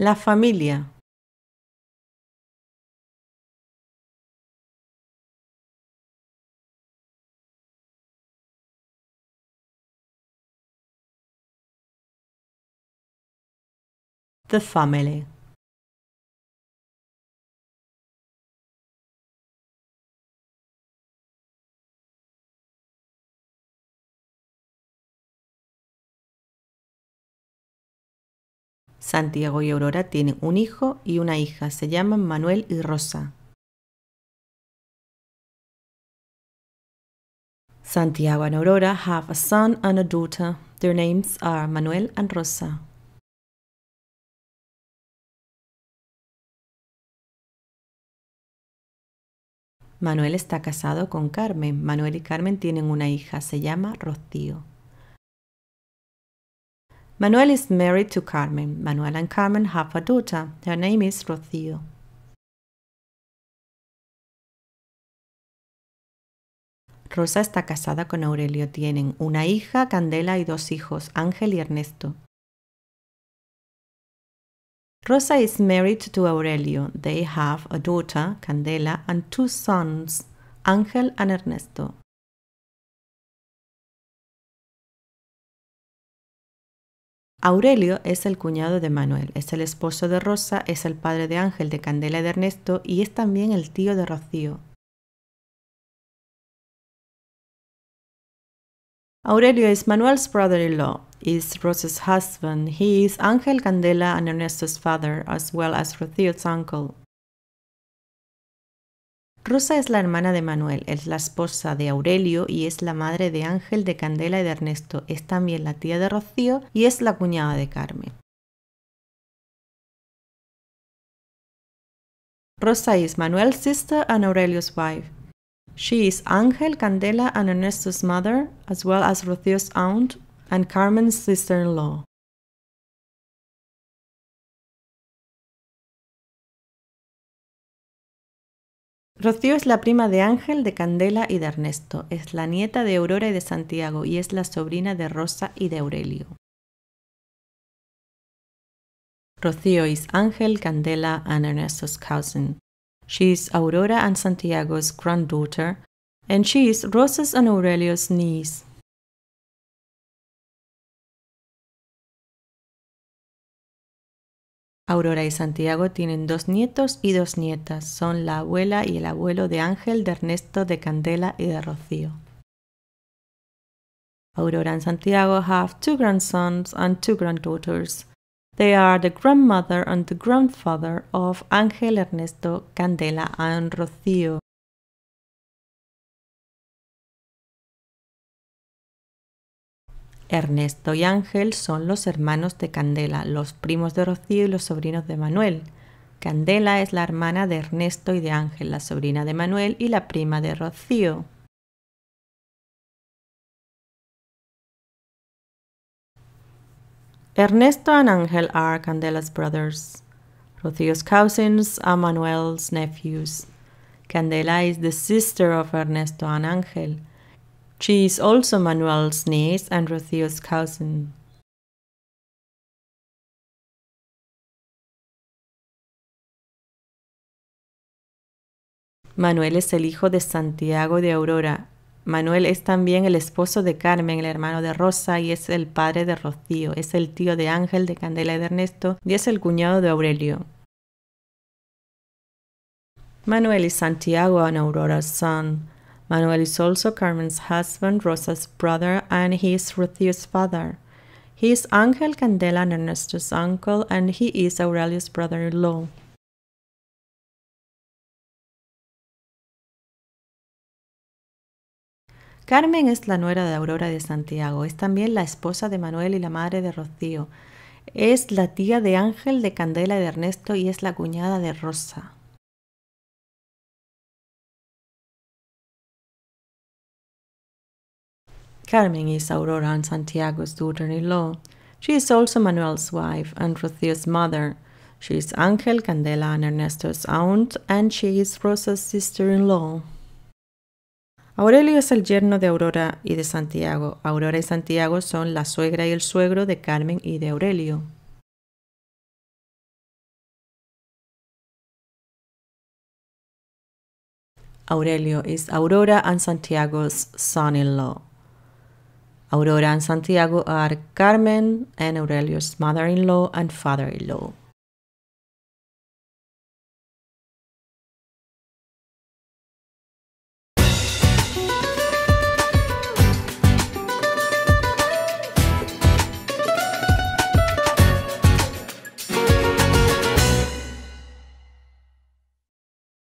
La familia. The family. Santiago y Aurora tienen un hijo y una hija, se llaman Manuel y Rosa. Santiago and Aurora have a son and a daughter. Their names are Manuel and Rosa. Manuel está casado con Carmen. Manuel y Carmen tienen una hija, se llama Rocío. Manuel is married to Carmen. Manuel and Carmen have a daughter. Her name is Rocio. Rosa está casada con Aurelio. Tienen una hija, Candela, y dos hijos, Ángel y Ernesto. Rosa is married to Aurelio. They have a daughter, Candela, and two sons, Ángel and Ernesto. Aurelio es el cuñado de Manuel, es el esposo de Rosa, es el padre de Ángel, de Candela y de Ernesto y es también el tío de Rocío. Aurelio is Manuel's brother-in-law, is Rosa's husband. He is Ángel Candela and Ernesto's father, as well as Rocío's uncle. Rosa es la hermana de Manuel, es la esposa de Aurelio y es la madre de Ángel, de Candela y de Ernesto. Es también la tía de Rocío y es la cuñada de Carmen. Rosa is Manuel's sister and Aurelio's wife. She is Ángel, Candela and Ernesto's mother, as well as Rocío's aunt and Carmen's sister-in-law. Rocío es la prima de Ángel, de Candela y de Ernesto. Es la nieta de Aurora y de Santiago y es la sobrina de Rosa y de Aurelio. Rocío is Ángel, Candela and Ernesto's cousin. She is Aurora and Santiago's granddaughter, and she is Rosa's and Aurelio's niece. Aurora y Santiago tienen dos nietos y dos nietas. Son la abuela y el abuelo de Ángel, de Ernesto, de Candela y de Rocío. Aurora y Santiago have two grandsons and two granddaughters. They are the grandmother and the grandfather of Ángel, Ernesto, Candela and Rocío. Ernesto y Ángel son los hermanos de Candela, los primos de Rocío y los sobrinos de Manuel. Candela es la hermana de Ernesto y de Ángel, la sobrina de Manuel y la prima de Rocío. Ernesto and Ángel are Candela's brothers. Rocío's cousins are Manuel's nephews. Candela is the sister of Ernesto and Ángel. She is also Manuel's niece and Rocio's cousin. Manuel es el hijo de Santiago de Aurora. Manuel es también el esposo de Carmen, el hermano de Rosa, y es el padre de Rocío, es el tío de Ángel, de Candela y de Ernesto, y es el cuñado de Aurelio. Manuel y Santiago and Aurora's son. Manuel is also Carmen's husband, Rosa's brother, and he is Rocío's father. He is Angel Candela and Ernesto's uncle, and he is Aurelio's brother in law. Carmen es la nuera de Aurora de Santiago, es también la esposa de Manuel y la madre de Rocío. Es la tía de Ángel de Candela y de Ernesto y es la cuñada de Rosa. Carmen is Aurora and Santiago's daughter in law. She is also Manuel's wife and Rocio's mother. She is Angel, Candela, and Ernesto's aunt, and she is Rosa's sister in law. Aurelio es el yerno de Aurora y de Santiago. Aurora y Santiago son la suegra y el suegro de Carmen y de Aurelio. Aurelio is Aurora and Santiago's son in law. Aurora and Santiago are Carmen and Aurelio's mother in law and father in law.